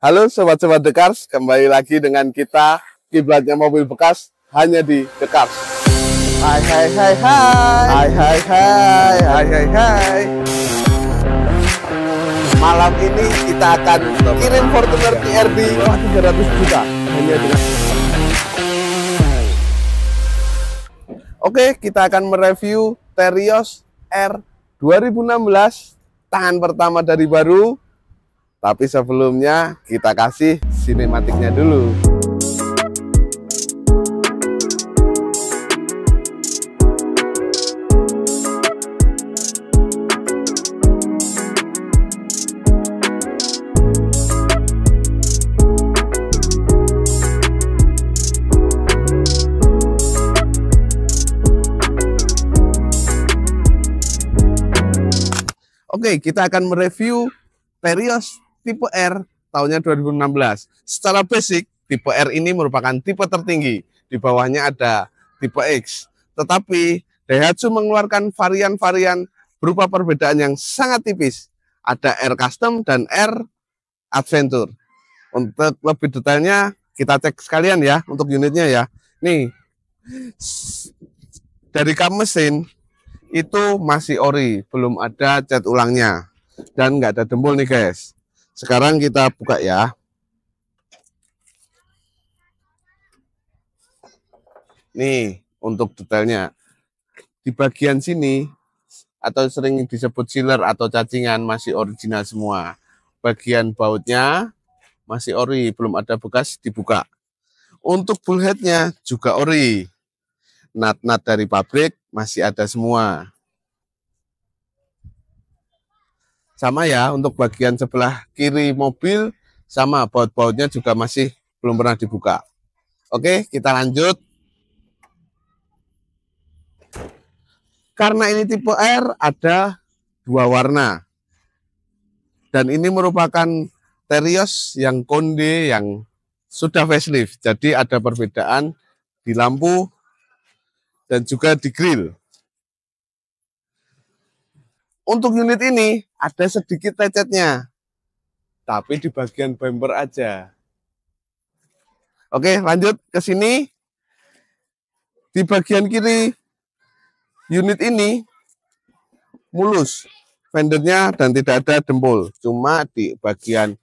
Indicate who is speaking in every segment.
Speaker 1: Halo sobat-sobat Dekars, kembali lagi dengan kita kiblatnya mobil bekas hanya di Dekars. Hai hai hai hai. Hai hai hai. Hai hai hai. Malam ini kita akan kirim Fortuner TRD 300 juta hanya dengan Oke, kita akan mereview Terios R 2016 tangan pertama dari baru tapi sebelumnya kita kasih sinematiknya dulu. Oke, kita akan mereview Terios tipe R tahunnya 2016. Secara basic, tipe R ini merupakan tipe tertinggi. Di bawahnya ada tipe X. Tetapi Daihatsu mengeluarkan varian-varian berupa perbedaan yang sangat tipis. Ada R Custom dan R Adventure. Untuk lebih detailnya kita cek sekalian ya untuk unitnya ya. Nih. Dari kam mesin itu masih ori, belum ada cat ulangnya dan nggak ada dembul nih guys. Sekarang kita buka ya. Nih, untuk detailnya. Di bagian sini, atau sering disebut sealer atau cacingan, masih original semua. Bagian bautnya masih ori, belum ada bekas, dibuka. Untuk bullheadnya juga ori. Nat-nat dari pabrik masih ada semua. sama ya untuk bagian sebelah kiri mobil sama baut-bautnya juga masih belum pernah dibuka. Oke, kita lanjut. Karena ini tipe R ada dua warna. Dan ini merupakan Terios yang konde yang sudah facelift. Jadi ada perbedaan di lampu dan juga di grill. Untuk unit ini ada sedikit lecetnya, tapi di bagian bumper aja. Oke, lanjut ke sini. Di bagian kiri unit ini mulus fendernya dan tidak ada dempul, cuma di bagian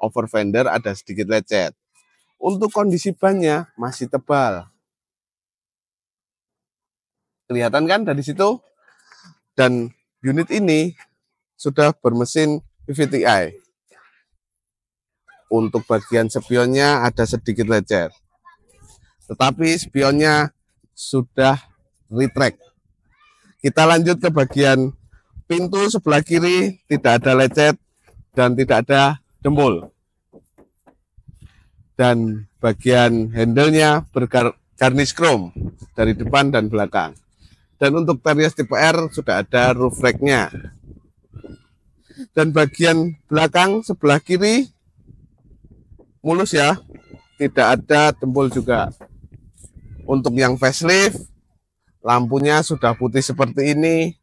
Speaker 1: over fender ada sedikit lecet. Untuk kondisi bannya masih tebal. Kelihatan kan dari situ? Dan unit ini sudah bermesin VVTi. Untuk bagian spionnya ada sedikit lecet. Tetapi spionnya sudah retract. Kita lanjut ke bagian pintu sebelah kiri, tidak ada lecet dan tidak ada demul. Dan bagian handle-nya bergarnish chrome dari depan dan belakang. Dan untuk Terios tipe R sudah ada roof rack-nya. Dan bagian belakang sebelah kiri mulus ya, tidak ada tempul juga. Untuk yang facelift, lampunya sudah putih seperti ini.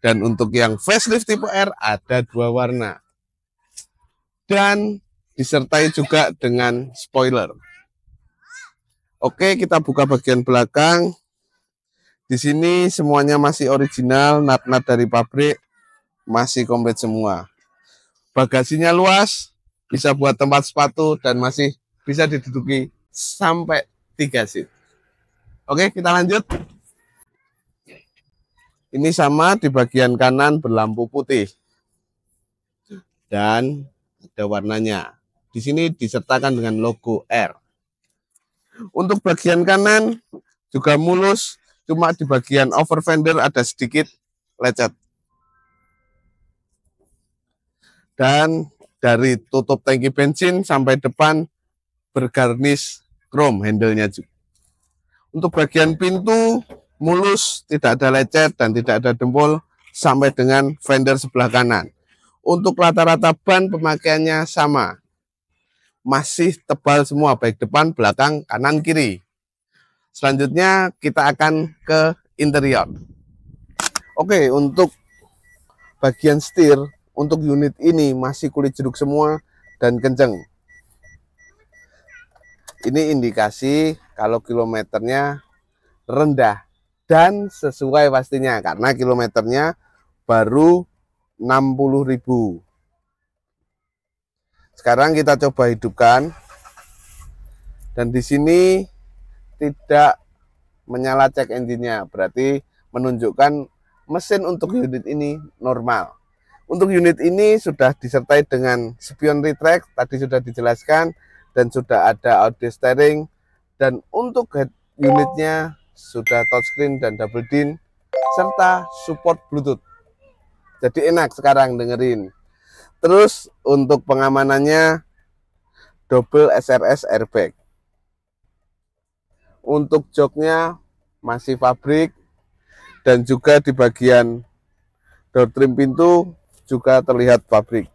Speaker 1: Dan untuk yang facelift tipe R ada dua warna. Dan disertai juga dengan spoiler. Oke, kita buka bagian belakang. Di sini semuanya masih original, nat-nat dari pabrik masih komplit semua. Bagasinya luas, bisa buat tempat sepatu dan masih bisa diduduki sampai 3 seat. Oke, kita lanjut. Ini sama di bagian kanan berlampu putih. Dan ada warnanya. Di sini disertakan dengan logo R. Untuk bagian kanan juga mulus cuma di bagian over fender ada sedikit lecet. Dan dari tutup tangki bensin sampai depan bergarnis chrome handle-nya juga. Untuk bagian pintu mulus, tidak ada lecet dan tidak ada dempul sampai dengan fender sebelah kanan. Untuk rata-rata ban pemakaiannya sama. Masih tebal semua baik depan, belakang, kanan, kiri. Selanjutnya kita akan ke interior. Oke, untuk bagian setir untuk unit ini masih kulit jeruk semua dan kenceng. Ini indikasi kalau kilometernya rendah dan sesuai pastinya karena kilometernya baru 60.000. Sekarang kita coba hidupkan. Dan di sini tidak menyala check engine-nya. Berarti menunjukkan mesin untuk unit ini normal. Untuk unit ini sudah disertai dengan spion retract, tadi sudah dijelaskan, dan sudah ada audio steering. Dan untuk head unitnya sudah touchscreen dan double din, serta support bluetooth. Jadi enak sekarang dengerin. Terus untuk pengamanannya, double SRS airbag untuk joknya masih pabrik dan juga di bagian door trim pintu juga terlihat pabrik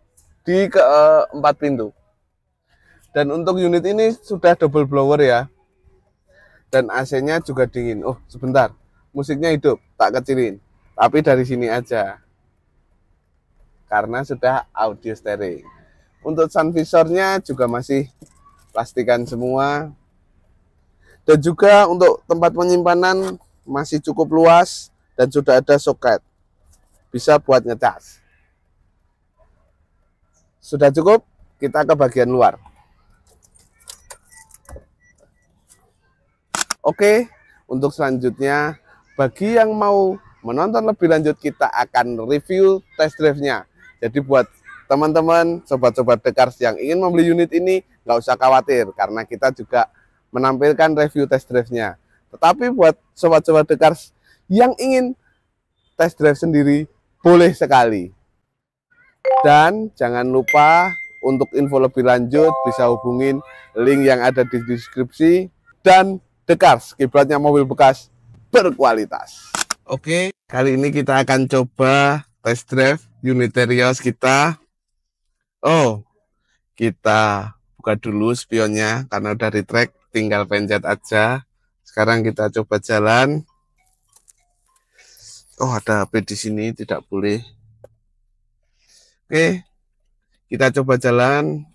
Speaker 1: di keempat pintu dan untuk unit ini sudah double blower ya dan AC nya juga dingin oh sebentar musiknya hidup tak kecilin tapi dari sini aja karena sudah audio steering. Untuk sun visornya juga masih plastikan semua dan juga untuk tempat penyimpanan masih cukup luas dan sudah ada soket. Bisa buat ngecas. Sudah cukup, kita ke bagian luar. Oke, untuk selanjutnya bagi yang mau menonton lebih lanjut kita akan review test drive-nya. Jadi buat teman-teman, sobat-sobat Dekars yang ingin membeli unit ini, nggak usah khawatir karena kita juga menampilkan review test drive-nya. Tetapi buat sobat-sobat Dekars yang ingin test drive sendiri, boleh sekali. Dan jangan lupa untuk info lebih lanjut bisa hubungin link yang ada di deskripsi dan Dekars, kiblatnya mobil bekas berkualitas. Oke, kali ini kita akan coba test drive Unitarios kita. Oh, kita buka dulu spionnya karena dari track tinggal pencet aja sekarang kita coba jalan oh ada HP di sini tidak boleh oke kita coba jalan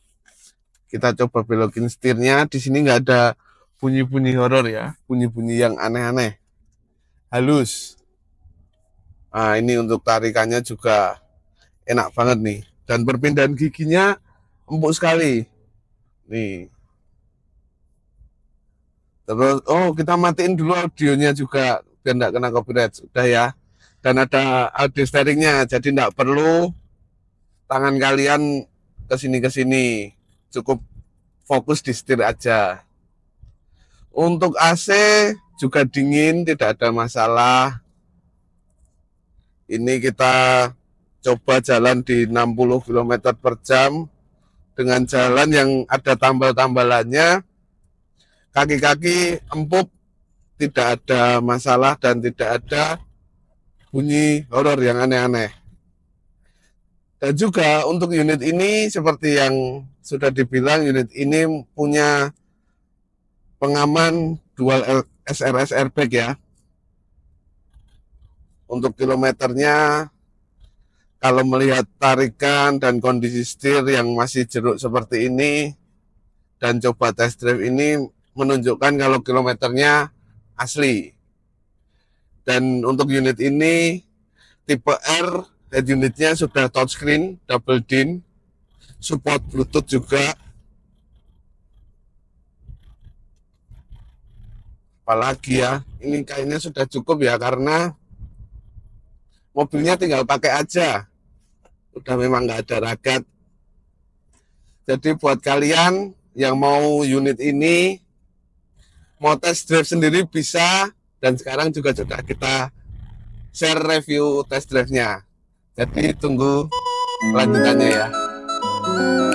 Speaker 1: kita coba belokin setirnya di sini nggak ada bunyi-bunyi horor ya bunyi-bunyi yang aneh-aneh halus nah ini untuk tarikannya juga enak banget nih dan perpindahan giginya empuk sekali nih Terus oh kita matiin dulu audionya juga biar tidak kena copyright sudah ya. Dan ada audio steeringnya jadi tidak perlu tangan kalian kesini kesini cukup fokus di setir aja. Untuk AC juga dingin tidak ada masalah. Ini kita coba jalan di 60 km per jam dengan jalan yang ada tambal-tambalannya kaki-kaki empuk, tidak ada masalah dan tidak ada bunyi horor yang aneh-aneh. Dan juga untuk unit ini seperti yang sudah dibilang unit ini punya pengaman dual SRS airbag ya. Untuk kilometernya kalau melihat tarikan dan kondisi setir yang masih jeruk seperti ini dan coba test drive ini menunjukkan kalau kilometernya asli. Dan untuk unit ini tipe R head unitnya sudah touchscreen double DIN support Bluetooth juga apalagi ya ini kayaknya sudah cukup ya karena mobilnya tinggal pakai aja udah memang nggak ada ragat jadi buat kalian yang mau unit ini mau test drive sendiri bisa dan sekarang juga sudah kita share review test drive-nya. Jadi tunggu lanjutannya ya.